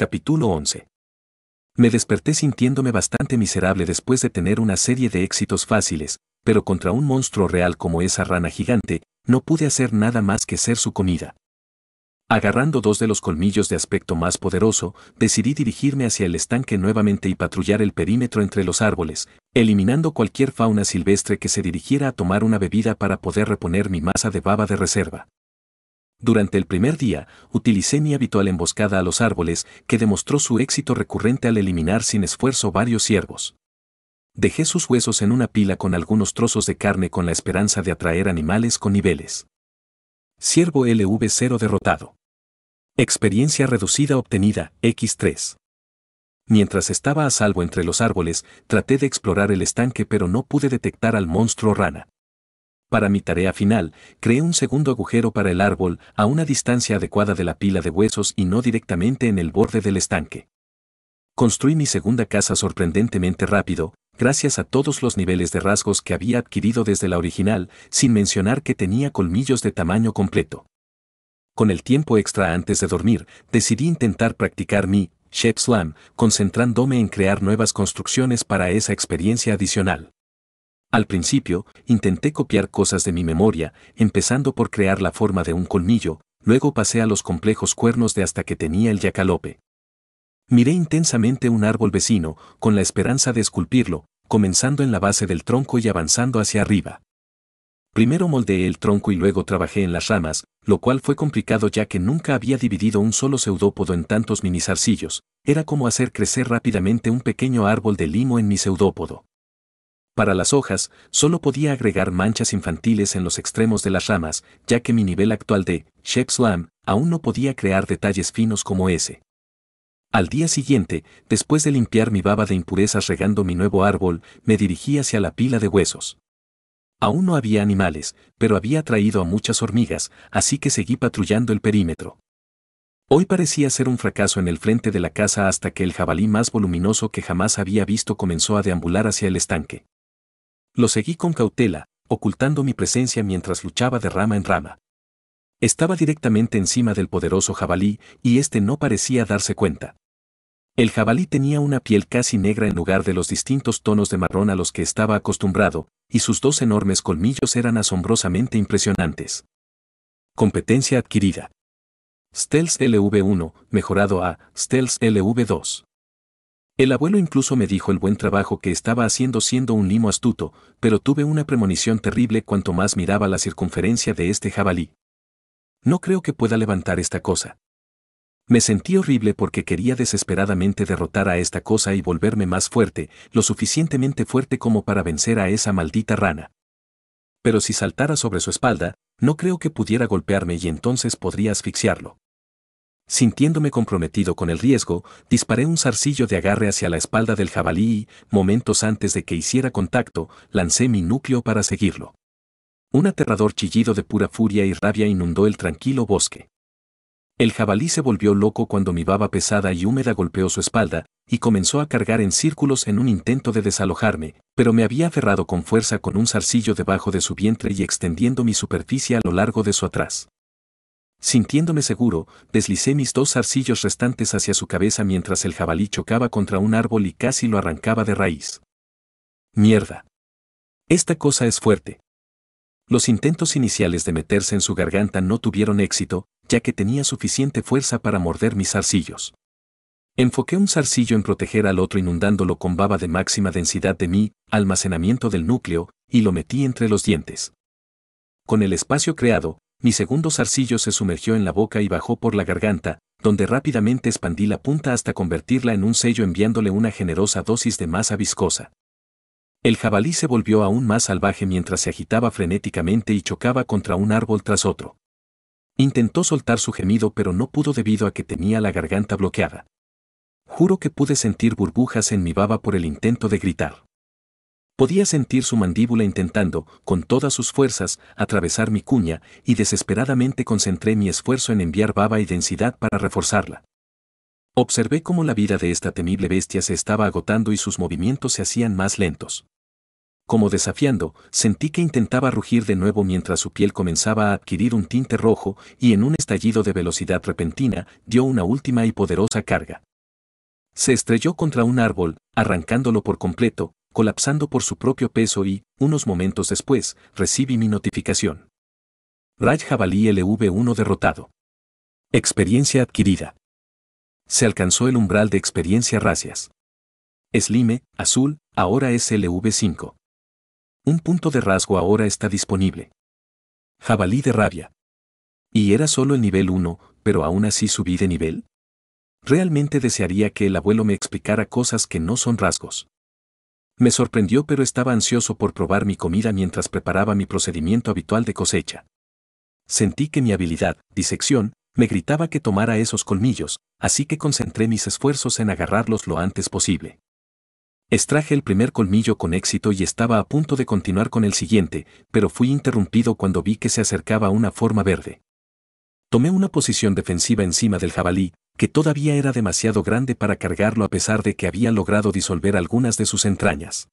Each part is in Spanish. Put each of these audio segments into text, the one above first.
Capítulo 11. Me desperté sintiéndome bastante miserable después de tener una serie de éxitos fáciles, pero contra un monstruo real como esa rana gigante, no pude hacer nada más que ser su comida. Agarrando dos de los colmillos de aspecto más poderoso, decidí dirigirme hacia el estanque nuevamente y patrullar el perímetro entre los árboles, eliminando cualquier fauna silvestre que se dirigiera a tomar una bebida para poder reponer mi masa de baba de reserva. Durante el primer día, utilicé mi habitual emboscada a los árboles, que demostró su éxito recurrente al eliminar sin esfuerzo varios ciervos. Dejé sus huesos en una pila con algunos trozos de carne con la esperanza de atraer animales con niveles. Ciervo LV0 derrotado. Experiencia reducida obtenida, X3. Mientras estaba a salvo entre los árboles, traté de explorar el estanque pero no pude detectar al monstruo rana. Para mi tarea final, creé un segundo agujero para el árbol a una distancia adecuada de la pila de huesos y no directamente en el borde del estanque. Construí mi segunda casa sorprendentemente rápido, gracias a todos los niveles de rasgos que había adquirido desde la original, sin mencionar que tenía colmillos de tamaño completo. Con el tiempo extra antes de dormir, decidí intentar practicar mi Shape Slam, concentrándome en crear nuevas construcciones para esa experiencia adicional. Al principio, intenté copiar cosas de mi memoria, empezando por crear la forma de un colmillo, luego pasé a los complejos cuernos de hasta que tenía el yacalope. Miré intensamente un árbol vecino, con la esperanza de esculpirlo, comenzando en la base del tronco y avanzando hacia arriba. Primero moldeé el tronco y luego trabajé en las ramas, lo cual fue complicado ya que nunca había dividido un solo pseudópodo en tantos mini zarcillos. Era como hacer crecer rápidamente un pequeño árbol de limo en mi pseudópodo. Para las hojas, solo podía agregar manchas infantiles en los extremos de las ramas, ya que mi nivel actual de shek Slam aún no podía crear detalles finos como ese. Al día siguiente, después de limpiar mi baba de impurezas regando mi nuevo árbol, me dirigí hacia la pila de huesos. Aún no había animales, pero había traído a muchas hormigas, así que seguí patrullando el perímetro. Hoy parecía ser un fracaso en el frente de la casa hasta que el jabalí más voluminoso que jamás había visto comenzó a deambular hacia el estanque. Lo seguí con cautela, ocultando mi presencia mientras luchaba de rama en rama. Estaba directamente encima del poderoso jabalí y este no parecía darse cuenta. El jabalí tenía una piel casi negra en lugar de los distintos tonos de marrón a los que estaba acostumbrado, y sus dos enormes colmillos eran asombrosamente impresionantes. Competencia adquirida. Stealth LV1, mejorado a Stealth LV2. El abuelo incluso me dijo el buen trabajo que estaba haciendo siendo un limo astuto, pero tuve una premonición terrible cuanto más miraba la circunferencia de este jabalí. No creo que pueda levantar esta cosa. Me sentí horrible porque quería desesperadamente derrotar a esta cosa y volverme más fuerte, lo suficientemente fuerte como para vencer a esa maldita rana. Pero si saltara sobre su espalda, no creo que pudiera golpearme y entonces podría asfixiarlo. Sintiéndome comprometido con el riesgo, disparé un zarcillo de agarre hacia la espalda del jabalí y, momentos antes de que hiciera contacto, lancé mi núcleo para seguirlo. Un aterrador chillido de pura furia y rabia inundó el tranquilo bosque. El jabalí se volvió loco cuando mi baba pesada y húmeda golpeó su espalda, y comenzó a cargar en círculos en un intento de desalojarme, pero me había aferrado con fuerza con un zarcillo debajo de su vientre y extendiendo mi superficie a lo largo de su atrás. Sintiéndome seguro, deslicé mis dos zarcillos restantes hacia su cabeza mientras el jabalí chocaba contra un árbol y casi lo arrancaba de raíz. Mierda. Esta cosa es fuerte. Los intentos iniciales de meterse en su garganta no tuvieron éxito, ya que tenía suficiente fuerza para morder mis zarcillos. Enfoqué un zarcillo en proteger al otro inundándolo con baba de máxima densidad de mi almacenamiento del núcleo, y lo metí entre los dientes. Con el espacio creado, mi segundo zarcillo se sumergió en la boca y bajó por la garganta, donde rápidamente expandí la punta hasta convertirla en un sello enviándole una generosa dosis de masa viscosa. El jabalí se volvió aún más salvaje mientras se agitaba frenéticamente y chocaba contra un árbol tras otro. Intentó soltar su gemido pero no pudo debido a que tenía la garganta bloqueada. Juro que pude sentir burbujas en mi baba por el intento de gritar. Podía sentir su mandíbula intentando, con todas sus fuerzas, atravesar mi cuña y desesperadamente concentré mi esfuerzo en enviar baba y densidad para reforzarla. Observé cómo la vida de esta temible bestia se estaba agotando y sus movimientos se hacían más lentos. Como desafiando, sentí que intentaba rugir de nuevo mientras su piel comenzaba a adquirir un tinte rojo y en un estallido de velocidad repentina dio una última y poderosa carga. Se estrelló contra un árbol, arrancándolo por completo, colapsando por su propio peso y, unos momentos después, recibí mi notificación. Raj Jabalí LV1 derrotado. Experiencia adquirida. Se alcanzó el umbral de experiencia racias. Slime, azul, ahora es LV5. Un punto de rasgo ahora está disponible. Jabalí de rabia. Y era solo el nivel 1, pero aún así subí de nivel. Realmente desearía que el abuelo me explicara cosas que no son rasgos. Me sorprendió pero estaba ansioso por probar mi comida mientras preparaba mi procedimiento habitual de cosecha. Sentí que mi habilidad, disección, me gritaba que tomara esos colmillos, así que concentré mis esfuerzos en agarrarlos lo antes posible. Extraje el primer colmillo con éxito y estaba a punto de continuar con el siguiente, pero fui interrumpido cuando vi que se acercaba una forma verde. Tomé una posición defensiva encima del jabalí, que todavía era demasiado grande para cargarlo a pesar de que había logrado disolver algunas de sus entrañas.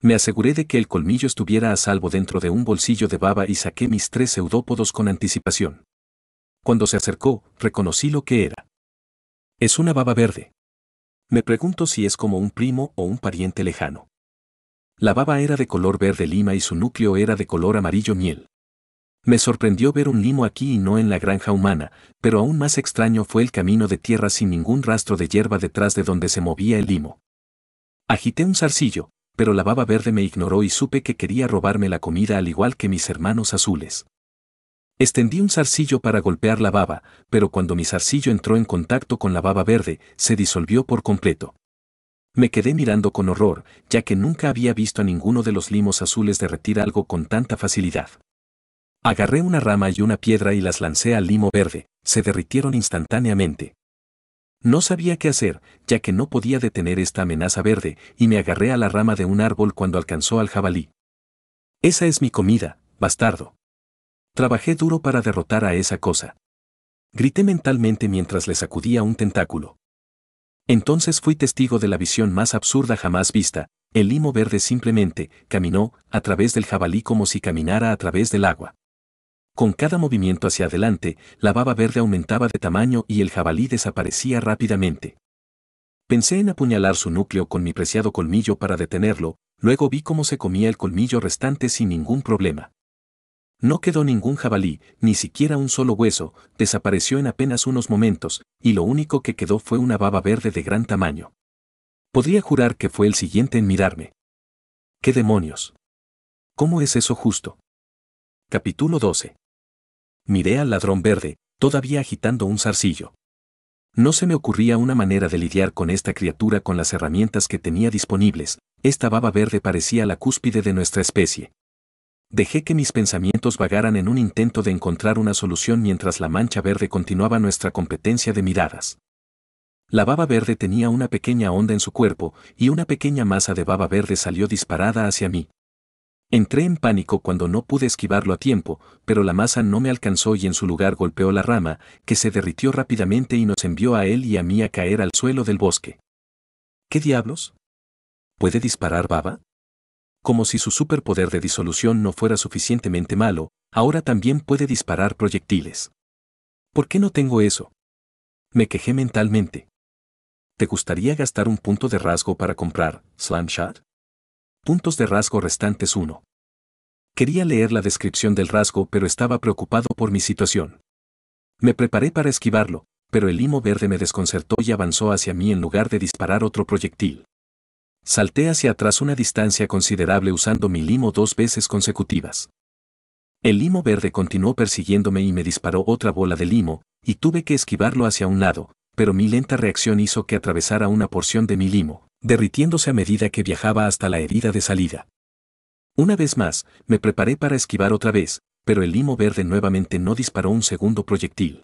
Me aseguré de que el colmillo estuviera a salvo dentro de un bolsillo de baba y saqué mis tres pseudópodos con anticipación. Cuando se acercó, reconocí lo que era. Es una baba verde. Me pregunto si es como un primo o un pariente lejano. La baba era de color verde lima y su núcleo era de color amarillo miel. Me sorprendió ver un limo aquí y no en la granja humana, pero aún más extraño fue el camino de tierra sin ningún rastro de hierba detrás de donde se movía el limo. Agité un zarcillo, pero la baba verde me ignoró y supe que quería robarme la comida al igual que mis hermanos azules. Extendí un zarcillo para golpear la baba, pero cuando mi zarcillo entró en contacto con la baba verde, se disolvió por completo. Me quedé mirando con horror, ya que nunca había visto a ninguno de los limos azules derretir algo con tanta facilidad. Agarré una rama y una piedra y las lancé al limo verde, se derritieron instantáneamente. No sabía qué hacer, ya que no podía detener esta amenaza verde, y me agarré a la rama de un árbol cuando alcanzó al jabalí. Esa es mi comida, bastardo. Trabajé duro para derrotar a esa cosa. Grité mentalmente mientras le sacudía un tentáculo. Entonces fui testigo de la visión más absurda jamás vista, el limo verde simplemente caminó a través del jabalí como si caminara a través del agua. Con cada movimiento hacia adelante, la baba verde aumentaba de tamaño y el jabalí desaparecía rápidamente. Pensé en apuñalar su núcleo con mi preciado colmillo para detenerlo, luego vi cómo se comía el colmillo restante sin ningún problema. No quedó ningún jabalí, ni siquiera un solo hueso, desapareció en apenas unos momentos, y lo único que quedó fue una baba verde de gran tamaño. Podría jurar que fue el siguiente en mirarme. ¿Qué demonios? ¿Cómo es eso justo? Capítulo 12. Miré al ladrón verde, todavía agitando un zarcillo. No se me ocurría una manera de lidiar con esta criatura con las herramientas que tenía disponibles, esta baba verde parecía la cúspide de nuestra especie. Dejé que mis pensamientos vagaran en un intento de encontrar una solución mientras la mancha verde continuaba nuestra competencia de miradas. La baba verde tenía una pequeña onda en su cuerpo y una pequeña masa de baba verde salió disparada hacia mí. Entré en pánico cuando no pude esquivarlo a tiempo, pero la masa no me alcanzó y en su lugar golpeó la rama, que se derritió rápidamente y nos envió a él y a mí a caer al suelo del bosque. ¿Qué diablos? ¿Puede disparar baba? Como si su superpoder de disolución no fuera suficientemente malo, ahora también puede disparar proyectiles. ¿Por qué no tengo eso? Me quejé mentalmente. ¿Te gustaría gastar un punto de rasgo para comprar Slamshot? Puntos de rasgo restantes 1. Quería leer la descripción del rasgo pero estaba preocupado por mi situación. Me preparé para esquivarlo, pero el limo verde me desconcertó y avanzó hacia mí en lugar de disparar otro proyectil. Salté hacia atrás una distancia considerable usando mi limo dos veces consecutivas. El limo verde continuó persiguiéndome y me disparó otra bola de limo, y tuve que esquivarlo hacia un lado, pero mi lenta reacción hizo que atravesara una porción de mi limo derritiéndose a medida que viajaba hasta la herida de salida. Una vez más, me preparé para esquivar otra vez, pero el limo verde nuevamente no disparó un segundo proyectil.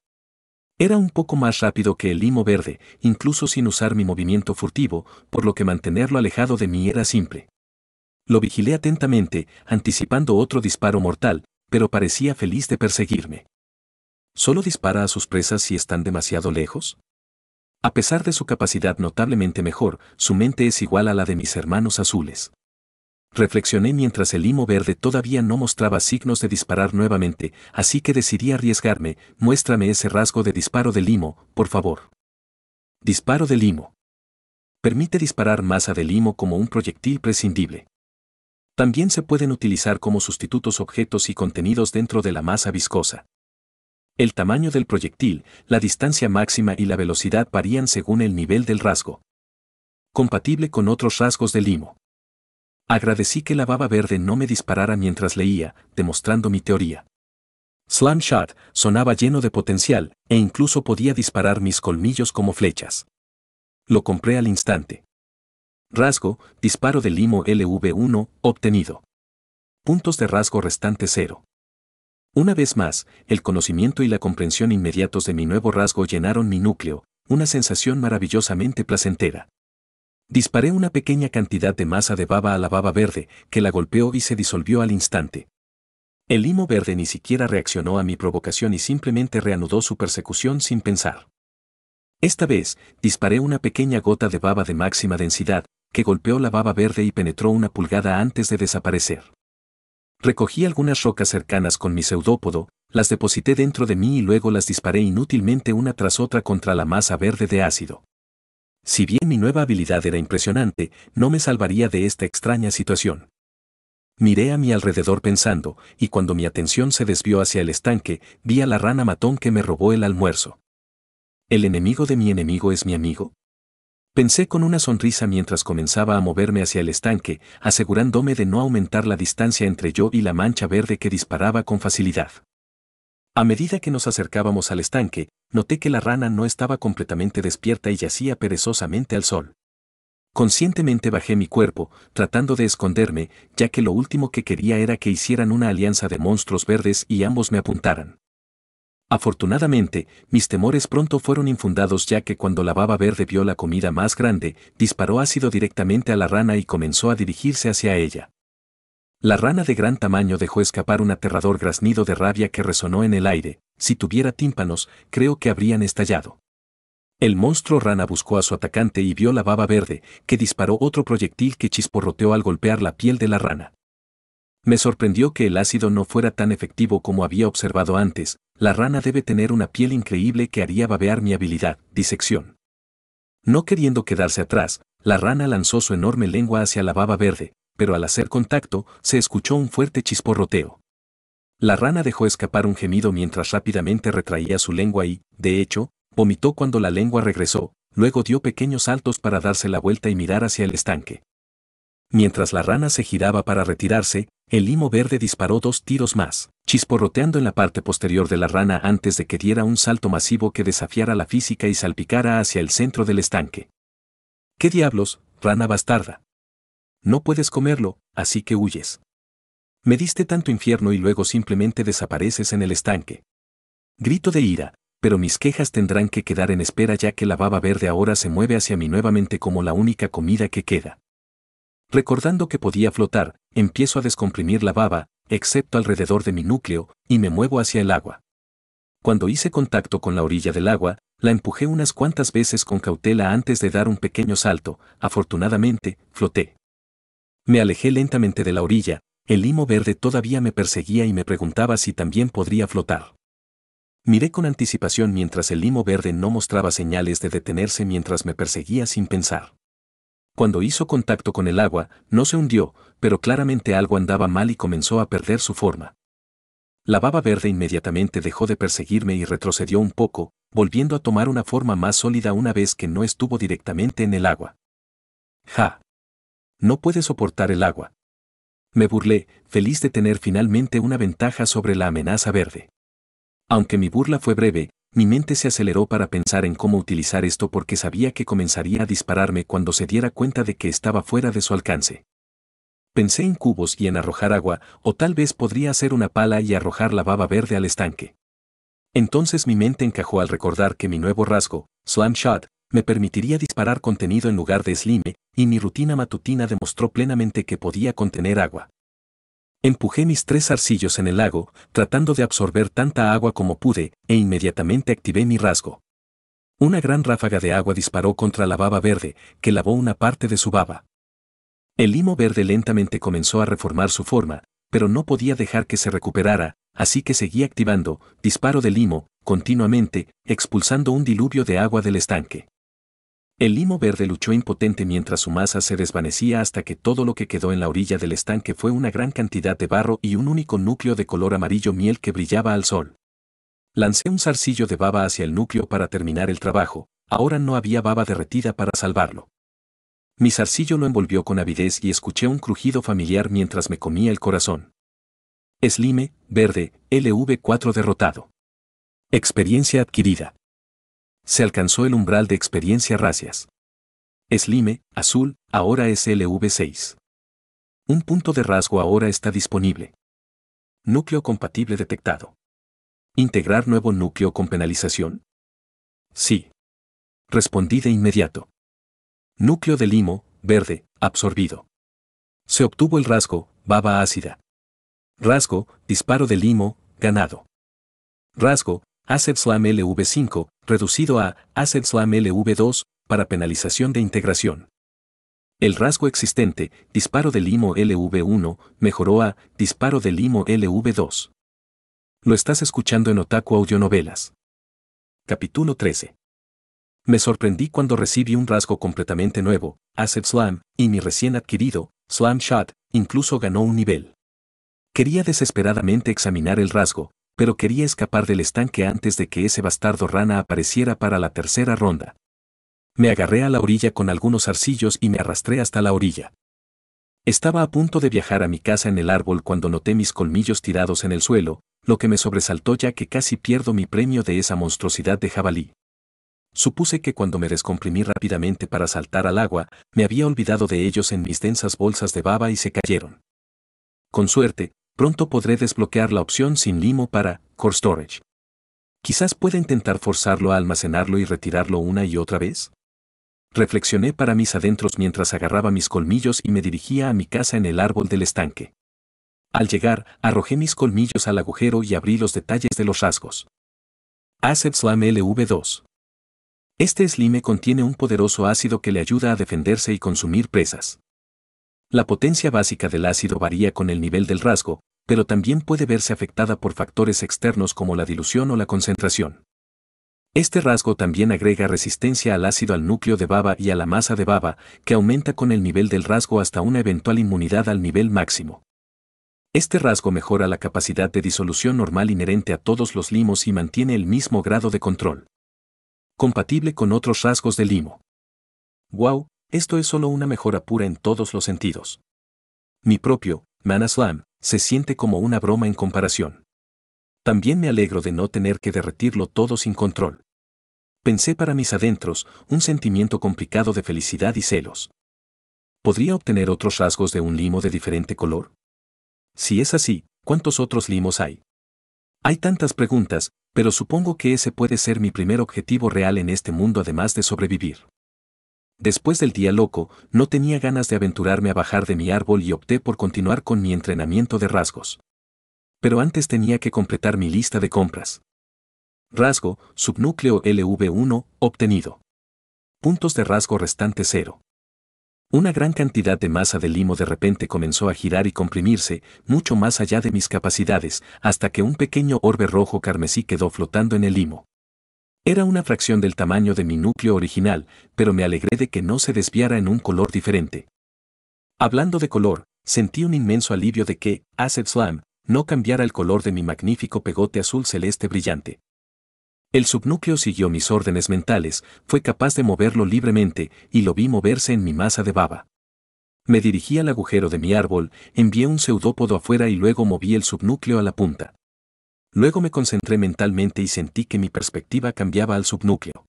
Era un poco más rápido que el limo verde, incluso sin usar mi movimiento furtivo, por lo que mantenerlo alejado de mí era simple. Lo vigilé atentamente, anticipando otro disparo mortal, pero parecía feliz de perseguirme. ¿Solo dispara a sus presas si están demasiado lejos? A pesar de su capacidad notablemente mejor, su mente es igual a la de mis hermanos azules. Reflexioné mientras el limo verde todavía no mostraba signos de disparar nuevamente, así que decidí arriesgarme, muéstrame ese rasgo de disparo de limo, por favor. Disparo de limo. Permite disparar masa de limo como un proyectil prescindible. También se pueden utilizar como sustitutos objetos y contenidos dentro de la masa viscosa. El tamaño del proyectil, la distancia máxima y la velocidad varían según el nivel del rasgo. Compatible con otros rasgos de limo. Agradecí que la baba verde no me disparara mientras leía, demostrando mi teoría. Slam Shot sonaba lleno de potencial e incluso podía disparar mis colmillos como flechas. Lo compré al instante. Rasgo, disparo de limo LV1, obtenido. Puntos de rasgo restante cero. Una vez más, el conocimiento y la comprensión inmediatos de mi nuevo rasgo llenaron mi núcleo, una sensación maravillosamente placentera. Disparé una pequeña cantidad de masa de baba a la baba verde, que la golpeó y se disolvió al instante. El limo verde ni siquiera reaccionó a mi provocación y simplemente reanudó su persecución sin pensar. Esta vez, disparé una pequeña gota de baba de máxima densidad, que golpeó la baba verde y penetró una pulgada antes de desaparecer. Recogí algunas rocas cercanas con mi pseudópodo, las deposité dentro de mí y luego las disparé inútilmente una tras otra contra la masa verde de ácido. Si bien mi nueva habilidad era impresionante, no me salvaría de esta extraña situación. Miré a mi alrededor pensando, y cuando mi atención se desvió hacia el estanque, vi a la rana matón que me robó el almuerzo. ¿El enemigo de mi enemigo es mi amigo? Pensé con una sonrisa mientras comenzaba a moverme hacia el estanque, asegurándome de no aumentar la distancia entre yo y la mancha verde que disparaba con facilidad. A medida que nos acercábamos al estanque, noté que la rana no estaba completamente despierta y yacía perezosamente al sol. Conscientemente bajé mi cuerpo, tratando de esconderme, ya que lo último que quería era que hicieran una alianza de monstruos verdes y ambos me apuntaran. Afortunadamente, mis temores pronto fueron infundados ya que cuando la baba verde vio la comida más grande, disparó ácido directamente a la rana y comenzó a dirigirse hacia ella. La rana de gran tamaño dejó escapar un aterrador graznido de rabia que resonó en el aire. Si tuviera tímpanos, creo que habrían estallado. El monstruo rana buscó a su atacante y vio la baba verde, que disparó otro proyectil que chisporroteó al golpear la piel de la rana. Me sorprendió que el ácido no fuera tan efectivo como había observado antes, la rana debe tener una piel increíble que haría babear mi habilidad, disección. No queriendo quedarse atrás, la rana lanzó su enorme lengua hacia la baba verde, pero al hacer contacto, se escuchó un fuerte chisporroteo. La rana dejó escapar un gemido mientras rápidamente retraía su lengua y, de hecho, vomitó cuando la lengua regresó, luego dio pequeños saltos para darse la vuelta y mirar hacia el estanque. Mientras la rana se giraba para retirarse, el limo verde disparó dos tiros más, chisporroteando en la parte posterior de la rana antes de que diera un salto masivo que desafiara la física y salpicara hacia el centro del estanque. ¿Qué diablos, rana bastarda? No puedes comerlo, así que huyes. Me diste tanto infierno y luego simplemente desapareces en el estanque. Grito de ira, pero mis quejas tendrán que quedar en espera ya que la baba verde ahora se mueve hacia mí nuevamente como la única comida que queda. Recordando que podía flotar, empiezo a descomprimir la baba, excepto alrededor de mi núcleo, y me muevo hacia el agua. Cuando hice contacto con la orilla del agua, la empujé unas cuantas veces con cautela antes de dar un pequeño salto, afortunadamente, floté. Me alejé lentamente de la orilla, el limo verde todavía me perseguía y me preguntaba si también podría flotar. Miré con anticipación mientras el limo verde no mostraba señales de detenerse mientras me perseguía sin pensar. Cuando hizo contacto con el agua, no se hundió, pero claramente algo andaba mal y comenzó a perder su forma. La baba verde inmediatamente dejó de perseguirme y retrocedió un poco, volviendo a tomar una forma más sólida una vez que no estuvo directamente en el agua. ¡Ja! No puede soportar el agua. Me burlé, feliz de tener finalmente una ventaja sobre la amenaza verde. Aunque mi burla fue breve, mi mente se aceleró para pensar en cómo utilizar esto porque sabía que comenzaría a dispararme cuando se diera cuenta de que estaba fuera de su alcance. Pensé en cubos y en arrojar agua, o tal vez podría hacer una pala y arrojar la baba verde al estanque. Entonces mi mente encajó al recordar que mi nuevo rasgo, Slam Shot, me permitiría disparar contenido en lugar de slime, y mi rutina matutina demostró plenamente que podía contener agua. Empujé mis tres arcillos en el lago, tratando de absorber tanta agua como pude, e inmediatamente activé mi rasgo. Una gran ráfaga de agua disparó contra la baba verde, que lavó una parte de su baba. El limo verde lentamente comenzó a reformar su forma, pero no podía dejar que se recuperara, así que seguí activando, disparo de limo, continuamente, expulsando un diluvio de agua del estanque. El limo verde luchó impotente mientras su masa se desvanecía hasta que todo lo que quedó en la orilla del estanque fue una gran cantidad de barro y un único núcleo de color amarillo miel que brillaba al sol. Lancé un zarcillo de baba hacia el núcleo para terminar el trabajo, ahora no había baba derretida para salvarlo. Mi zarcillo lo envolvió con avidez y escuché un crujido familiar mientras me comía el corazón. Slime, verde, LV4 derrotado. Experiencia adquirida se alcanzó el umbral de experiencia racias. Slime, azul, ahora es LV6. Un punto de rasgo ahora está disponible. Núcleo compatible detectado. ¿Integrar nuevo núcleo con penalización? Sí. Respondí de inmediato. Núcleo de limo, verde, absorbido. Se obtuvo el rasgo, baba ácida. Rasgo, disparo de limo, ganado. Rasgo, Asset SLAM LV5, reducido a Asset SLAM LV2, para penalización de integración. El rasgo existente, disparo de limo LV1, mejoró a disparo de limo LV2. Lo estás escuchando en Otaku Audionovelas. Capítulo 13. Me sorprendí cuando recibí un rasgo completamente nuevo, Asset Slam, y mi recién adquirido, Slam Shot, incluso ganó un nivel. Quería desesperadamente examinar el rasgo, pero quería escapar del estanque antes de que ese bastardo rana apareciera para la tercera ronda. Me agarré a la orilla con algunos arcillos y me arrastré hasta la orilla. Estaba a punto de viajar a mi casa en el árbol cuando noté mis colmillos tirados en el suelo, lo que me sobresaltó ya que casi pierdo mi premio de esa monstruosidad de jabalí. Supuse que cuando me descomprimí rápidamente para saltar al agua, me había olvidado de ellos en mis densas bolsas de baba y se cayeron. Con suerte, pronto podré desbloquear la opción sin limo para Core Storage. Quizás pueda intentar forzarlo a almacenarlo y retirarlo una y otra vez. Reflexioné para mis adentros mientras agarraba mis colmillos y me dirigía a mi casa en el árbol del estanque. Al llegar, arrojé mis colmillos al agujero y abrí los detalles de los rasgos. Acid Slam LV2. Este slime contiene un poderoso ácido que le ayuda a defenderse y consumir presas. La potencia básica del ácido varía con el nivel del rasgo, pero también puede verse afectada por factores externos como la dilución o la concentración. Este rasgo también agrega resistencia al ácido al núcleo de baba y a la masa de baba, que aumenta con el nivel del rasgo hasta una eventual inmunidad al nivel máximo. Este rasgo mejora la capacidad de disolución normal inherente a todos los limos y mantiene el mismo grado de control. Compatible con otros rasgos de limo. ¡Wow! Esto es solo una mejora pura en todos los sentidos. Mi propio, Manaslam, se siente como una broma en comparación. También me alegro de no tener que derretirlo todo sin control. Pensé para mis adentros un sentimiento complicado de felicidad y celos. ¿Podría obtener otros rasgos de un limo de diferente color? Si es así, ¿cuántos otros limos hay? Hay tantas preguntas, pero supongo que ese puede ser mi primer objetivo real en este mundo además de sobrevivir. Después del día loco, no tenía ganas de aventurarme a bajar de mi árbol y opté por continuar con mi entrenamiento de rasgos. Pero antes tenía que completar mi lista de compras. Rasgo, subnúcleo LV1, obtenido. Puntos de rasgo restante cero. Una gran cantidad de masa de limo de repente comenzó a girar y comprimirse, mucho más allá de mis capacidades, hasta que un pequeño orbe rojo carmesí quedó flotando en el limo. Era una fracción del tamaño de mi núcleo original, pero me alegré de que no se desviara en un color diferente. Hablando de color, sentí un inmenso alivio de que, Acid Slam, no cambiara el color de mi magnífico pegote azul celeste brillante. El subnúcleo siguió mis órdenes mentales, fue capaz de moverlo libremente y lo vi moverse en mi masa de baba. Me dirigí al agujero de mi árbol, envié un pseudópodo afuera y luego moví el subnúcleo a la punta. Luego me concentré mentalmente y sentí que mi perspectiva cambiaba al subnúcleo.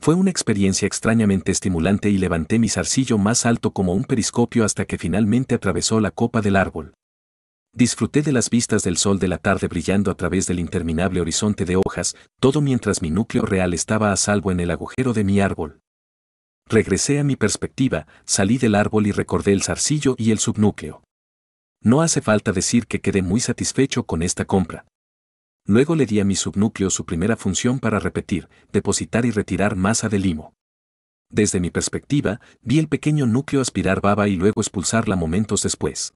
Fue una experiencia extrañamente estimulante y levanté mi zarcillo más alto como un periscopio hasta que finalmente atravesó la copa del árbol. Disfruté de las vistas del sol de la tarde brillando a través del interminable horizonte de hojas, todo mientras mi núcleo real estaba a salvo en el agujero de mi árbol. Regresé a mi perspectiva, salí del árbol y recordé el zarcillo y el subnúcleo. No hace falta decir que quedé muy satisfecho con esta compra. Luego le di a mi subnúcleo su primera función para repetir, depositar y retirar masa de limo. Desde mi perspectiva, vi el pequeño núcleo aspirar baba y luego expulsarla momentos después.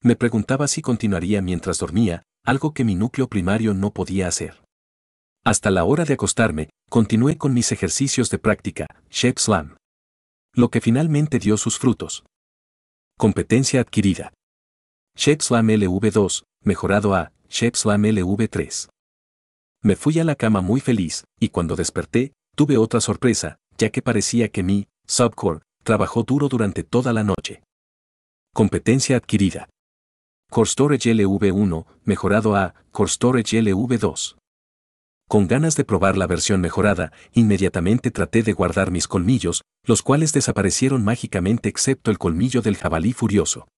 Me preguntaba si continuaría mientras dormía, algo que mi núcleo primario no podía hacer. Hasta la hora de acostarme, continué con mis ejercicios de práctica, Shape Slam. Lo que finalmente dio sus frutos. Competencia adquirida. Shape Slam LV2, mejorado a Slam LV3. Me fui a la cama muy feliz, y cuando desperté, tuve otra sorpresa, ya que parecía que mi subcore trabajó duro durante toda la noche. Competencia adquirida. Core Storage LV1, mejorado a Core Storage LV2. Con ganas de probar la versión mejorada, inmediatamente traté de guardar mis colmillos, los cuales desaparecieron mágicamente excepto el colmillo del jabalí furioso.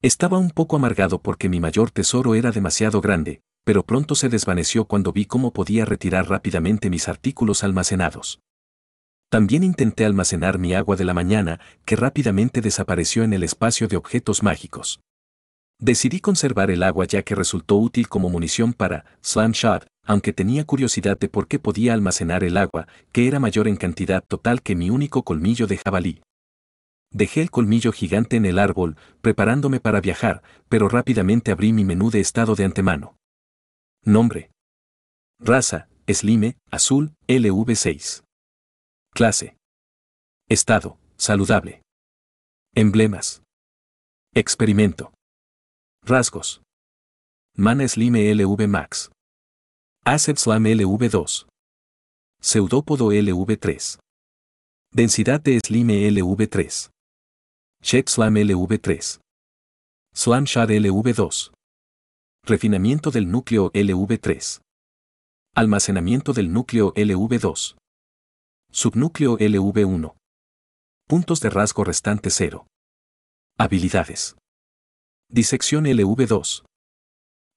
Estaba un poco amargado porque mi mayor tesoro era demasiado grande, pero pronto se desvaneció cuando vi cómo podía retirar rápidamente mis artículos almacenados. También intenté almacenar mi agua de la mañana, que rápidamente desapareció en el espacio de objetos mágicos. Decidí conservar el agua ya que resultó útil como munición para Slam aunque tenía curiosidad de por qué podía almacenar el agua, que era mayor en cantidad total que mi único colmillo de jabalí. Dejé el colmillo gigante en el árbol, preparándome para viajar, pero rápidamente abrí mi menú de estado de antemano. Nombre. Raza, Slime, Azul, LV6. Clase. Estado, saludable. Emblemas. Experimento. Rasgos. Mana Slime LV Max. Asset Slam LV2. Pseudópodo LV3. Densidad de Slime LV3. Check Slam LV3. Slam shard LV2. Refinamiento del núcleo LV3. Almacenamiento del núcleo LV2. Subnúcleo LV1. Puntos de rasgo restante 0. Habilidades. Disección LV2.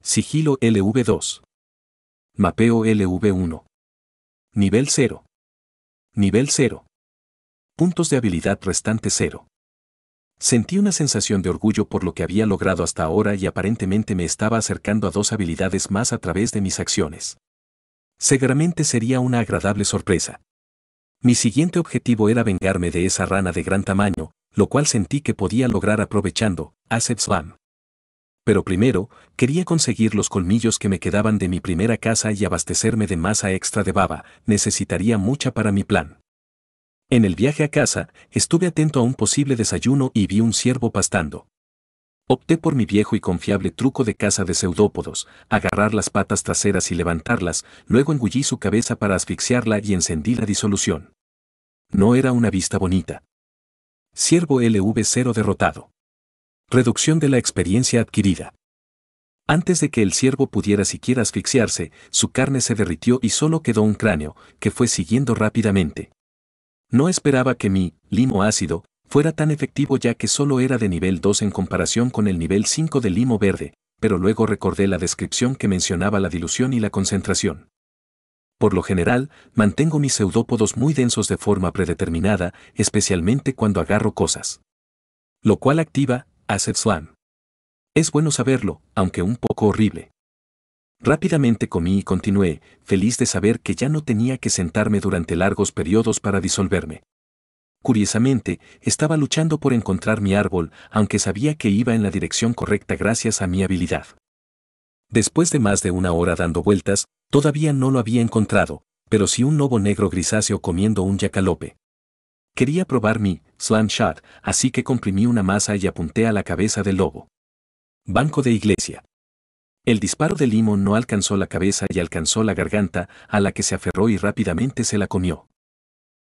Sigilo LV2. Mapeo LV1. Nivel 0. Nivel 0. Puntos de habilidad restante 0. Sentí una sensación de orgullo por lo que había logrado hasta ahora y aparentemente me estaba acercando a dos habilidades más a través de mis acciones. Seguramente sería una agradable sorpresa. Mi siguiente objetivo era vengarme de esa rana de gran tamaño, lo cual sentí que podía lograr aprovechando a Slam. Pero primero, quería conseguir los colmillos que me quedaban de mi primera casa y abastecerme de masa extra de baba, necesitaría mucha para mi plan. En el viaje a casa, estuve atento a un posible desayuno y vi un ciervo pastando. Opté por mi viejo y confiable truco de caza de pseudópodos, agarrar las patas traseras y levantarlas, luego engullí su cabeza para asfixiarla y encendí la disolución. No era una vista bonita. Ciervo LV0 derrotado. Reducción de la experiencia adquirida. Antes de que el ciervo pudiera siquiera asfixiarse, su carne se derritió y solo quedó un cráneo, que fue siguiendo rápidamente. No esperaba que mi limo ácido fuera tan efectivo ya que solo era de nivel 2 en comparación con el nivel 5 de limo verde, pero luego recordé la descripción que mencionaba la dilución y la concentración. Por lo general, mantengo mis pseudópodos muy densos de forma predeterminada, especialmente cuando agarro cosas. Lo cual activa Acid Slam. Es bueno saberlo, aunque un poco horrible. Rápidamente comí y continué, feliz de saber que ya no tenía que sentarme durante largos periodos para disolverme. Curiosamente, estaba luchando por encontrar mi árbol, aunque sabía que iba en la dirección correcta gracias a mi habilidad. Después de más de una hora dando vueltas, todavía no lo había encontrado, pero sí un lobo negro grisáceo comiendo un yacalope. Quería probar mi slam shot, así que comprimí una masa y apunté a la cabeza del lobo. Banco de iglesia. El disparo de Limo no alcanzó la cabeza y alcanzó la garganta, a la que se aferró y rápidamente se la comió.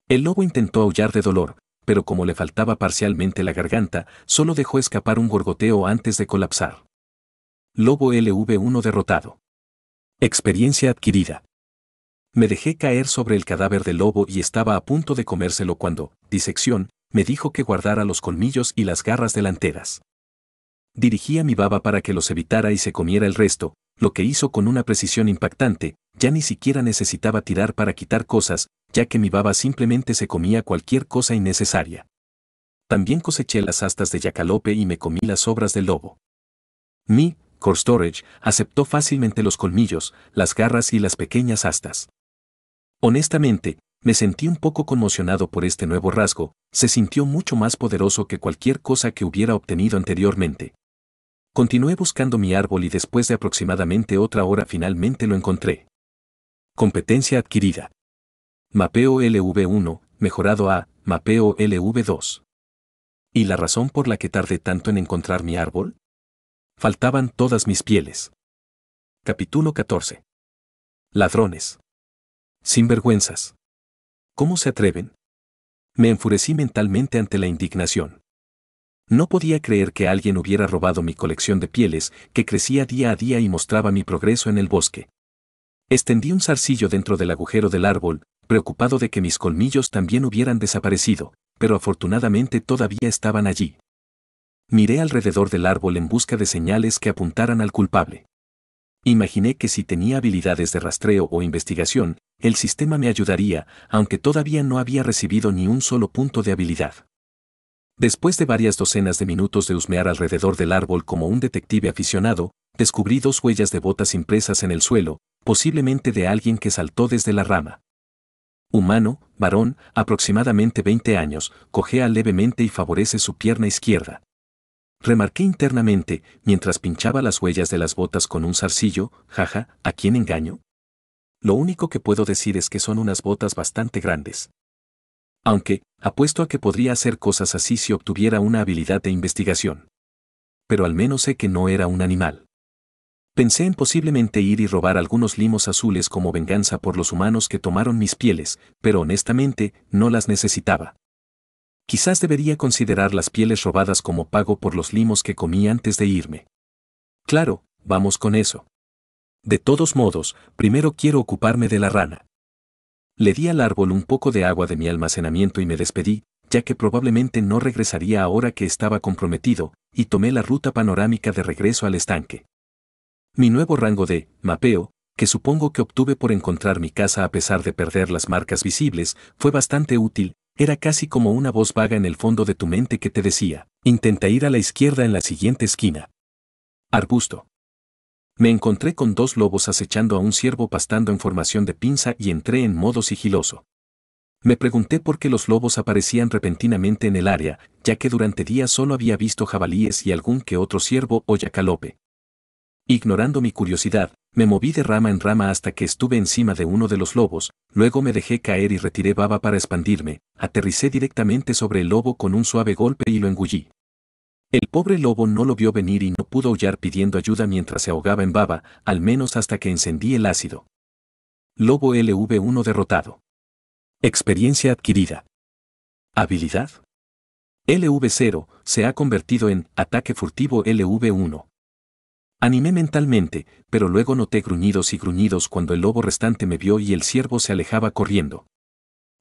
El lobo intentó aullar de dolor, pero como le faltaba parcialmente la garganta, solo dejó escapar un gorgoteo antes de colapsar. Lobo LV1 derrotado. Experiencia adquirida. Me dejé caer sobre el cadáver del lobo y estaba a punto de comérselo cuando, disección, me dijo que guardara los colmillos y las garras delanteras dirigí a mi baba para que los evitara y se comiera el resto, lo que hizo con una precisión impactante, ya ni siquiera necesitaba tirar para quitar cosas, ya que mi baba simplemente se comía cualquier cosa innecesaria. También coseché las astas de yacalope y me comí las sobras del lobo. Mi, Core Storage, aceptó fácilmente los colmillos, las garras y las pequeñas astas. Honestamente, me sentí un poco conmocionado por este nuevo rasgo, se sintió mucho más poderoso que cualquier cosa que hubiera obtenido anteriormente. Continué buscando mi árbol y después de aproximadamente otra hora finalmente lo encontré. Competencia adquirida. Mapeo LV1, mejorado a Mapeo LV2. ¿Y la razón por la que tardé tanto en encontrar mi árbol? Faltaban todas mis pieles. Capítulo 14. Ladrones. Sinvergüenzas. ¿Cómo se atreven? Me enfurecí mentalmente ante la indignación. No podía creer que alguien hubiera robado mi colección de pieles, que crecía día a día y mostraba mi progreso en el bosque. Extendí un zarcillo dentro del agujero del árbol, preocupado de que mis colmillos también hubieran desaparecido, pero afortunadamente todavía estaban allí. Miré alrededor del árbol en busca de señales que apuntaran al culpable. Imaginé que si tenía habilidades de rastreo o investigación, el sistema me ayudaría, aunque todavía no había recibido ni un solo punto de habilidad. Después de varias docenas de minutos de husmear alrededor del árbol como un detective aficionado, descubrí dos huellas de botas impresas en el suelo, posiblemente de alguien que saltó desde la rama. Humano, varón, aproximadamente 20 años, cojea levemente y favorece su pierna izquierda. Remarqué internamente, mientras pinchaba las huellas de las botas con un zarcillo, jaja, ¿a quién engaño? Lo único que puedo decir es que son unas botas bastante grandes. Aunque, apuesto a que podría hacer cosas así si obtuviera una habilidad de investigación. Pero al menos sé que no era un animal. Pensé en posiblemente ir y robar algunos limos azules como venganza por los humanos que tomaron mis pieles, pero honestamente no las necesitaba. Quizás debería considerar las pieles robadas como pago por los limos que comí antes de irme. Claro, vamos con eso. De todos modos, primero quiero ocuparme de la rana. Le di al árbol un poco de agua de mi almacenamiento y me despedí, ya que probablemente no regresaría ahora que estaba comprometido, y tomé la ruta panorámica de regreso al estanque. Mi nuevo rango de mapeo, que supongo que obtuve por encontrar mi casa a pesar de perder las marcas visibles, fue bastante útil, era casi como una voz vaga en el fondo de tu mente que te decía, intenta ir a la izquierda en la siguiente esquina. Arbusto me encontré con dos lobos acechando a un ciervo pastando en formación de pinza y entré en modo sigiloso. Me pregunté por qué los lobos aparecían repentinamente en el área, ya que durante días solo había visto jabalíes y algún que otro ciervo o yacalope. Ignorando mi curiosidad, me moví de rama en rama hasta que estuve encima de uno de los lobos, luego me dejé caer y retiré baba para expandirme, aterricé directamente sobre el lobo con un suave golpe y lo engullí. El pobre lobo no lo vio venir y no pudo aullar pidiendo ayuda mientras se ahogaba en baba, al menos hasta que encendí el ácido. Lobo LV1 derrotado. Experiencia adquirida. Habilidad. LV0 se ha convertido en ataque furtivo LV1. Animé mentalmente, pero luego noté gruñidos y gruñidos cuando el lobo restante me vio y el ciervo se alejaba corriendo.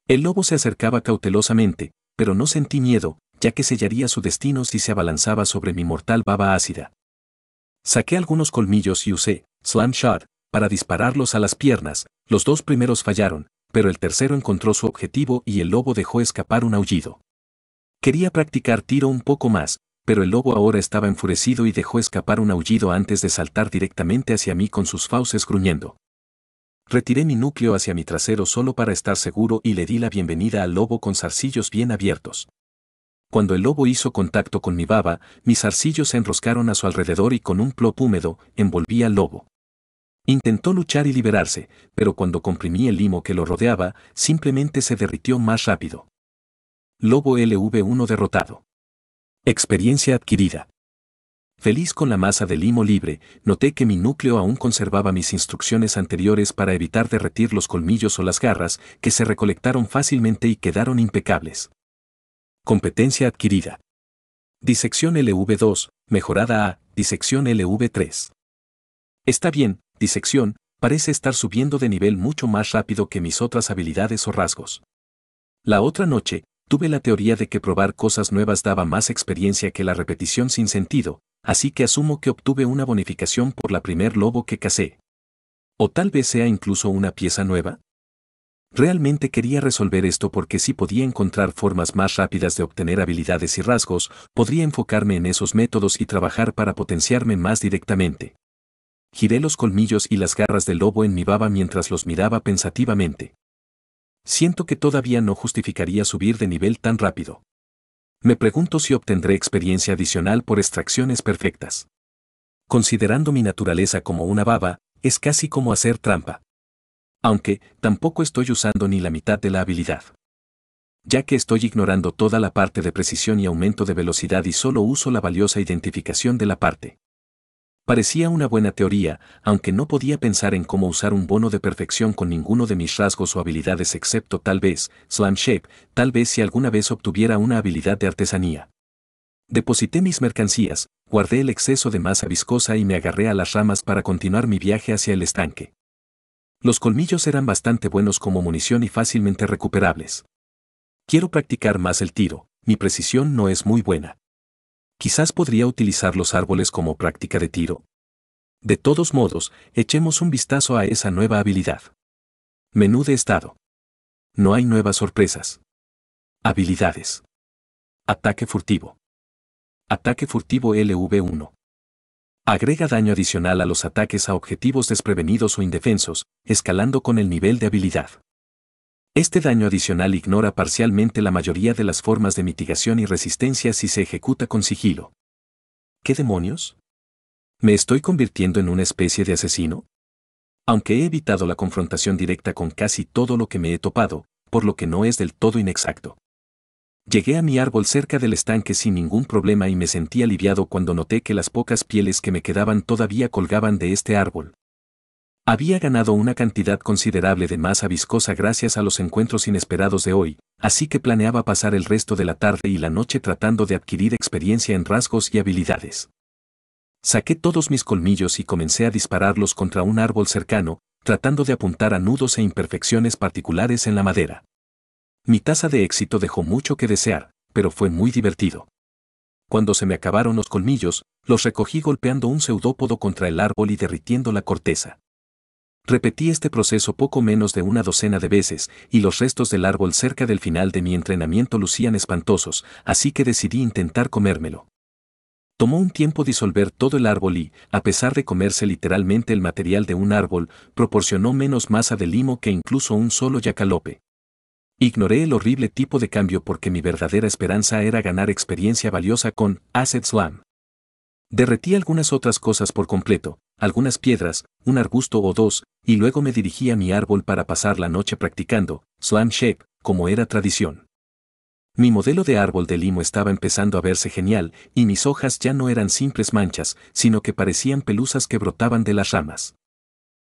El lobo se acercaba cautelosamente, pero no sentí miedo, ya que sellaría su destino si se abalanzaba sobre mi mortal baba ácida. Saqué algunos colmillos y usé, slam shot, para dispararlos a las piernas, los dos primeros fallaron, pero el tercero encontró su objetivo y el lobo dejó escapar un aullido. Quería practicar tiro un poco más, pero el lobo ahora estaba enfurecido y dejó escapar un aullido antes de saltar directamente hacia mí con sus fauces gruñendo. Retiré mi núcleo hacia mi trasero solo para estar seguro y le di la bienvenida al lobo con zarcillos bien abiertos. Cuando el lobo hizo contacto con mi baba, mis arcillos se enroscaron a su alrededor y con un plop húmedo envolví al lobo. Intentó luchar y liberarse, pero cuando comprimí el limo que lo rodeaba, simplemente se derritió más rápido. Lobo LV1 derrotado. Experiencia adquirida. Feliz con la masa de limo libre, noté que mi núcleo aún conservaba mis instrucciones anteriores para evitar derretir los colmillos o las garras, que se recolectaron fácilmente y quedaron impecables. Competencia adquirida. Disección LV2, mejorada a disección LV3. Está bien, disección, parece estar subiendo de nivel mucho más rápido que mis otras habilidades o rasgos. La otra noche, tuve la teoría de que probar cosas nuevas daba más experiencia que la repetición sin sentido, así que asumo que obtuve una bonificación por la primer lobo que casé. O tal vez sea incluso una pieza nueva. Realmente quería resolver esto porque si podía encontrar formas más rápidas de obtener habilidades y rasgos, podría enfocarme en esos métodos y trabajar para potenciarme más directamente. Giré los colmillos y las garras del lobo en mi baba mientras los miraba pensativamente. Siento que todavía no justificaría subir de nivel tan rápido. Me pregunto si obtendré experiencia adicional por extracciones perfectas. Considerando mi naturaleza como una baba, es casi como hacer trampa. Aunque, tampoco estoy usando ni la mitad de la habilidad. Ya que estoy ignorando toda la parte de precisión y aumento de velocidad y solo uso la valiosa identificación de la parte. Parecía una buena teoría, aunque no podía pensar en cómo usar un bono de perfección con ninguno de mis rasgos o habilidades excepto tal vez, Slam Shape, tal vez si alguna vez obtuviera una habilidad de artesanía. Deposité mis mercancías, guardé el exceso de masa viscosa y me agarré a las ramas para continuar mi viaje hacia el estanque. Los colmillos eran bastante buenos como munición y fácilmente recuperables. Quiero practicar más el tiro, mi precisión no es muy buena. Quizás podría utilizar los árboles como práctica de tiro. De todos modos, echemos un vistazo a esa nueva habilidad. Menú de estado. No hay nuevas sorpresas. Habilidades. Ataque furtivo. Ataque furtivo LV1. Agrega daño adicional a los ataques a objetivos desprevenidos o indefensos, escalando con el nivel de habilidad. Este daño adicional ignora parcialmente la mayoría de las formas de mitigación y resistencia si se ejecuta con sigilo. ¿Qué demonios? ¿Me estoy convirtiendo en una especie de asesino? Aunque he evitado la confrontación directa con casi todo lo que me he topado, por lo que no es del todo inexacto. Llegué a mi árbol cerca del estanque sin ningún problema y me sentí aliviado cuando noté que las pocas pieles que me quedaban todavía colgaban de este árbol. Había ganado una cantidad considerable de masa viscosa gracias a los encuentros inesperados de hoy, así que planeaba pasar el resto de la tarde y la noche tratando de adquirir experiencia en rasgos y habilidades. Saqué todos mis colmillos y comencé a dispararlos contra un árbol cercano, tratando de apuntar a nudos e imperfecciones particulares en la madera. Mi tasa de éxito dejó mucho que desear, pero fue muy divertido. Cuando se me acabaron los colmillos, los recogí golpeando un pseudópodo contra el árbol y derritiendo la corteza. Repetí este proceso poco menos de una docena de veces, y los restos del árbol cerca del final de mi entrenamiento lucían espantosos, así que decidí intentar comérmelo. Tomó un tiempo disolver todo el árbol y, a pesar de comerse literalmente el material de un árbol, proporcionó menos masa de limo que incluso un solo yacalope. Ignoré el horrible tipo de cambio porque mi verdadera esperanza era ganar experiencia valiosa con Asset Slam. Derretí algunas otras cosas por completo, algunas piedras, un arbusto o dos, y luego me dirigí a mi árbol para pasar la noche practicando Slam Shape, como era tradición. Mi modelo de árbol de limo estaba empezando a verse genial, y mis hojas ya no eran simples manchas, sino que parecían pelusas que brotaban de las ramas.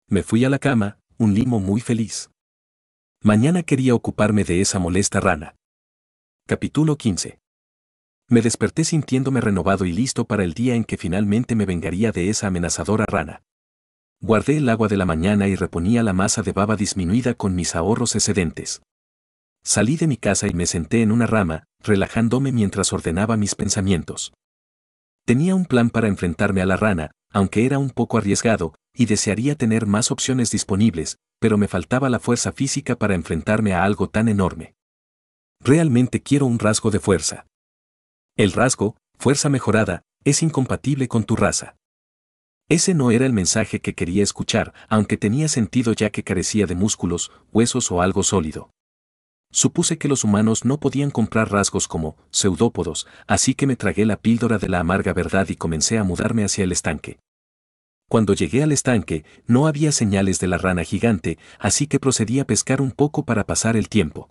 Me fui a la cama, un limo muy feliz. Mañana quería ocuparme de esa molesta rana. Capítulo 15. Me desperté sintiéndome renovado y listo para el día en que finalmente me vengaría de esa amenazadora rana. Guardé el agua de la mañana y reponía la masa de baba disminuida con mis ahorros excedentes. Salí de mi casa y me senté en una rama, relajándome mientras ordenaba mis pensamientos. Tenía un plan para enfrentarme a la rana, aunque era un poco arriesgado, y desearía tener más opciones disponibles, pero me faltaba la fuerza física para enfrentarme a algo tan enorme. Realmente quiero un rasgo de fuerza. El rasgo, fuerza mejorada, es incompatible con tu raza. Ese no era el mensaje que quería escuchar, aunque tenía sentido ya que carecía de músculos, huesos o algo sólido. Supuse que los humanos no podían comprar rasgos como pseudópodos, así que me tragué la píldora de la amarga verdad y comencé a mudarme hacia el estanque. Cuando llegué al estanque, no había señales de la rana gigante, así que procedí a pescar un poco para pasar el tiempo.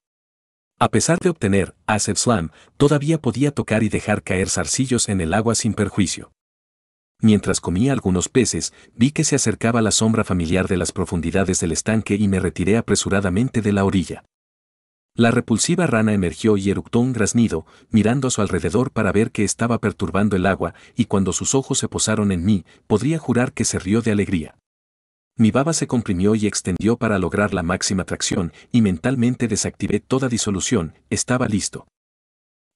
A pesar de obtener Acid Slam, todavía podía tocar y dejar caer zarcillos en el agua sin perjuicio. Mientras comía algunos peces, vi que se acercaba la sombra familiar de las profundidades del estanque y me retiré apresuradamente de la orilla. La repulsiva rana emergió y eructó un graznido, mirando a su alrededor para ver que estaba perturbando el agua, y cuando sus ojos se posaron en mí, podría jurar que se rió de alegría. Mi baba se comprimió y extendió para lograr la máxima tracción, y mentalmente desactivé toda disolución, estaba listo.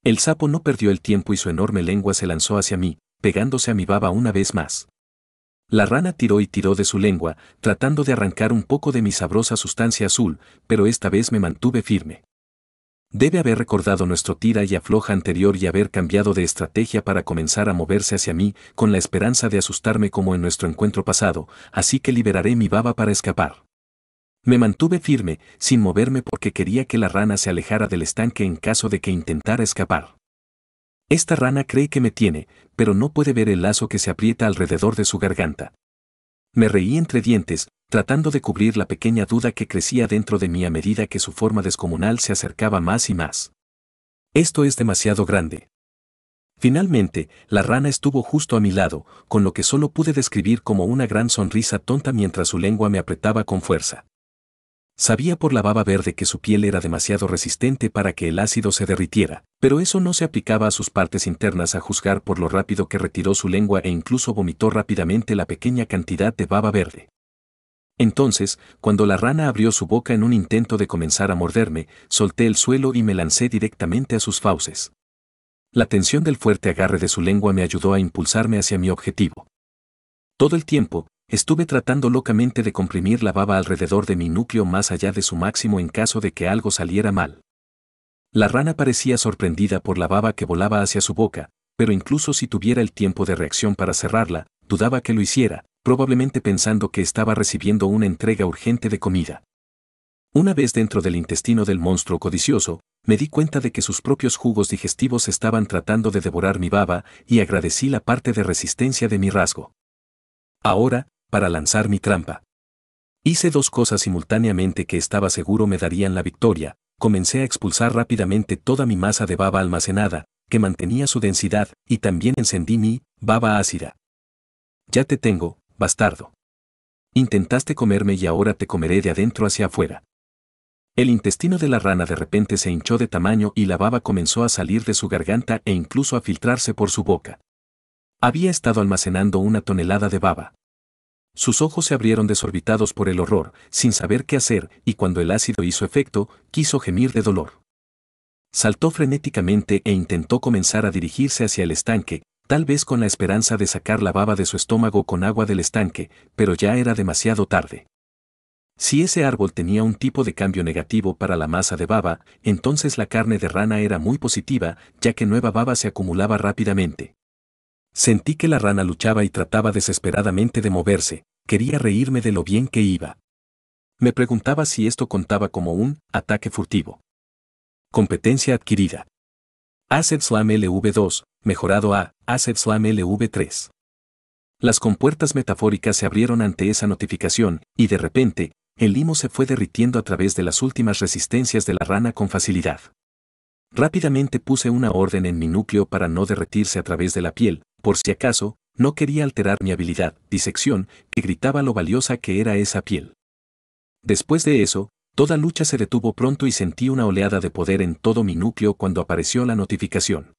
El sapo no perdió el tiempo y su enorme lengua se lanzó hacia mí, pegándose a mi baba una vez más. La rana tiró y tiró de su lengua, tratando de arrancar un poco de mi sabrosa sustancia azul, pero esta vez me mantuve firme. Debe haber recordado nuestro tira y afloja anterior y haber cambiado de estrategia para comenzar a moverse hacia mí, con la esperanza de asustarme como en nuestro encuentro pasado, así que liberaré mi baba para escapar. Me mantuve firme, sin moverme porque quería que la rana se alejara del estanque en caso de que intentara escapar. Esta rana cree que me tiene, pero no puede ver el lazo que se aprieta alrededor de su garganta. Me reí entre dientes, tratando de cubrir la pequeña duda que crecía dentro de mí a medida que su forma descomunal se acercaba más y más. Esto es demasiado grande. Finalmente, la rana estuvo justo a mi lado, con lo que solo pude describir como una gran sonrisa tonta mientras su lengua me apretaba con fuerza. Sabía por la baba verde que su piel era demasiado resistente para que el ácido se derritiera, pero eso no se aplicaba a sus partes internas a juzgar por lo rápido que retiró su lengua e incluso vomitó rápidamente la pequeña cantidad de baba verde. Entonces, cuando la rana abrió su boca en un intento de comenzar a morderme, solté el suelo y me lancé directamente a sus fauces. La tensión del fuerte agarre de su lengua me ayudó a impulsarme hacia mi objetivo. Todo el tiempo, estuve tratando locamente de comprimir la baba alrededor de mi núcleo más allá de su máximo en caso de que algo saliera mal. La rana parecía sorprendida por la baba que volaba hacia su boca, pero incluso si tuviera el tiempo de reacción para cerrarla, dudaba que lo hiciera, probablemente pensando que estaba recibiendo una entrega urgente de comida. Una vez dentro del intestino del monstruo codicioso, me di cuenta de que sus propios jugos digestivos estaban tratando de devorar mi baba y agradecí la parte de resistencia de mi rasgo. Ahora, para lanzar mi trampa. Hice dos cosas simultáneamente que estaba seguro me darían la victoria, comencé a expulsar rápidamente toda mi masa de baba almacenada, que mantenía su densidad, y también encendí mi baba ácida. Ya te tengo, bastardo. Intentaste comerme y ahora te comeré de adentro hacia afuera. El intestino de la rana de repente se hinchó de tamaño y la baba comenzó a salir de su garganta e incluso a filtrarse por su boca. Había estado almacenando una tonelada de baba. Sus ojos se abrieron desorbitados por el horror, sin saber qué hacer, y cuando el ácido hizo efecto, quiso gemir de dolor. Saltó frenéticamente e intentó comenzar a dirigirse hacia el estanque, tal vez con la esperanza de sacar la baba de su estómago con agua del estanque, pero ya era demasiado tarde. Si ese árbol tenía un tipo de cambio negativo para la masa de baba, entonces la carne de rana era muy positiva, ya que nueva baba se acumulaba rápidamente. Sentí que la rana luchaba y trataba desesperadamente de moverse, quería reírme de lo bien que iba. Me preguntaba si esto contaba como un ataque furtivo. Competencia adquirida. Slam LV2, mejorado a Slam LV3. Las compuertas metafóricas se abrieron ante esa notificación, y de repente, el limo se fue derritiendo a través de las últimas resistencias de la rana con facilidad. Rápidamente puse una orden en mi núcleo para no derretirse a través de la piel, por si acaso, no quería alterar mi habilidad, disección, que gritaba lo valiosa que era esa piel. Después de eso, Toda lucha se detuvo pronto y sentí una oleada de poder en todo mi núcleo cuando apareció la notificación.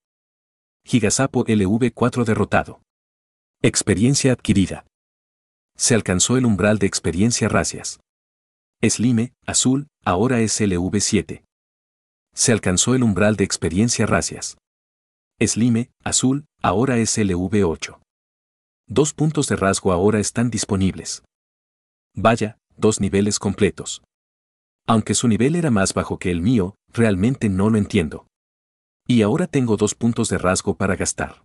Gigasapo LV4 derrotado. Experiencia adquirida. Se alcanzó el umbral de experiencia racias. Slime, azul, ahora es LV7. Se alcanzó el umbral de experiencia racias. Slime, azul, ahora es LV8. Dos puntos de rasgo ahora están disponibles. Vaya, dos niveles completos. Aunque su nivel era más bajo que el mío, realmente no lo entiendo. Y ahora tengo dos puntos de rasgo para gastar.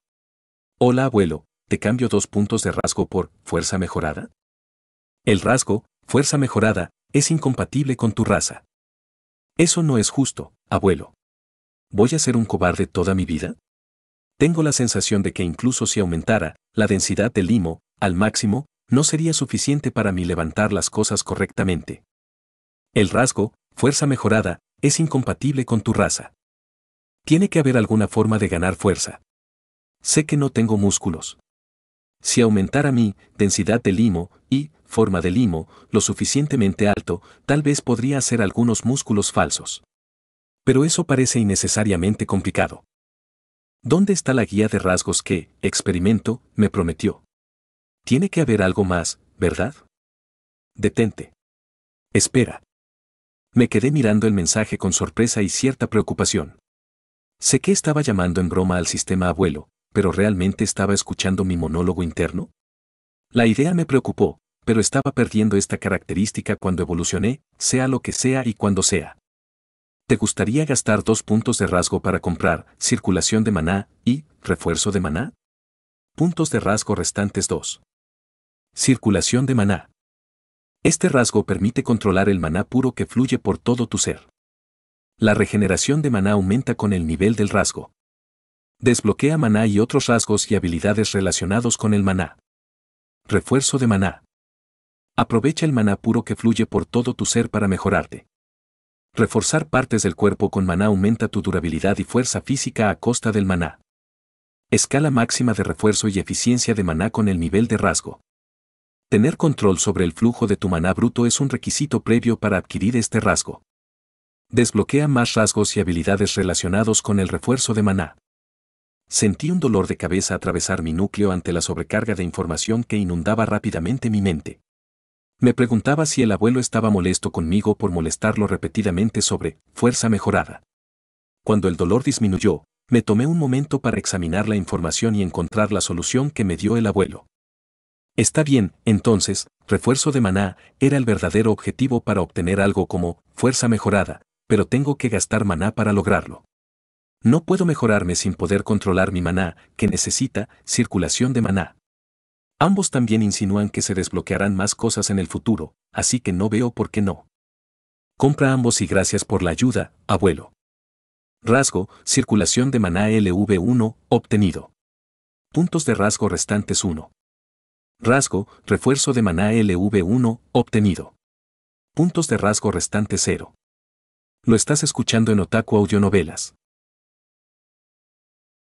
Hola abuelo, ¿te cambio dos puntos de rasgo por fuerza mejorada? El rasgo, fuerza mejorada, es incompatible con tu raza. Eso no es justo, abuelo. ¿Voy a ser un cobarde toda mi vida? Tengo la sensación de que incluso si aumentara la densidad del limo al máximo, no sería suficiente para mí levantar las cosas correctamente. El rasgo, fuerza mejorada, es incompatible con tu raza. Tiene que haber alguna forma de ganar fuerza. Sé que no tengo músculos. Si aumentara mi densidad de limo y forma de limo lo suficientemente alto, tal vez podría hacer algunos músculos falsos. Pero eso parece innecesariamente complicado. ¿Dónde está la guía de rasgos que, experimento, me prometió? Tiene que haber algo más, ¿verdad? Detente. Espera me quedé mirando el mensaje con sorpresa y cierta preocupación. Sé que estaba llamando en broma al sistema abuelo, pero realmente estaba escuchando mi monólogo interno. La idea me preocupó, pero estaba perdiendo esta característica cuando evolucioné, sea lo que sea y cuando sea. ¿Te gustaría gastar dos puntos de rasgo para comprar circulación de maná y refuerzo de maná? Puntos de rasgo restantes 2. Circulación de maná. Este rasgo permite controlar el maná puro que fluye por todo tu ser. La regeneración de maná aumenta con el nivel del rasgo. Desbloquea maná y otros rasgos y habilidades relacionados con el maná. Refuerzo de maná. Aprovecha el maná puro que fluye por todo tu ser para mejorarte. Reforzar partes del cuerpo con maná aumenta tu durabilidad y fuerza física a costa del maná. Escala máxima de refuerzo y eficiencia de maná con el nivel de rasgo. Tener control sobre el flujo de tu maná bruto es un requisito previo para adquirir este rasgo. Desbloquea más rasgos y habilidades relacionados con el refuerzo de maná. Sentí un dolor de cabeza atravesar mi núcleo ante la sobrecarga de información que inundaba rápidamente mi mente. Me preguntaba si el abuelo estaba molesto conmigo por molestarlo repetidamente sobre fuerza mejorada. Cuando el dolor disminuyó, me tomé un momento para examinar la información y encontrar la solución que me dio el abuelo. Está bien, entonces, refuerzo de maná era el verdadero objetivo para obtener algo como fuerza mejorada, pero tengo que gastar maná para lograrlo. No puedo mejorarme sin poder controlar mi maná, que necesita circulación de maná. Ambos también insinúan que se desbloquearán más cosas en el futuro, así que no veo por qué no. Compra ambos y gracias por la ayuda, abuelo. Rasgo, circulación de maná LV1, obtenido. Puntos de rasgo restantes 1. Rasgo, refuerzo de maná LV1, obtenido. Puntos de rasgo restante 0. Lo estás escuchando en Otaku Novelas.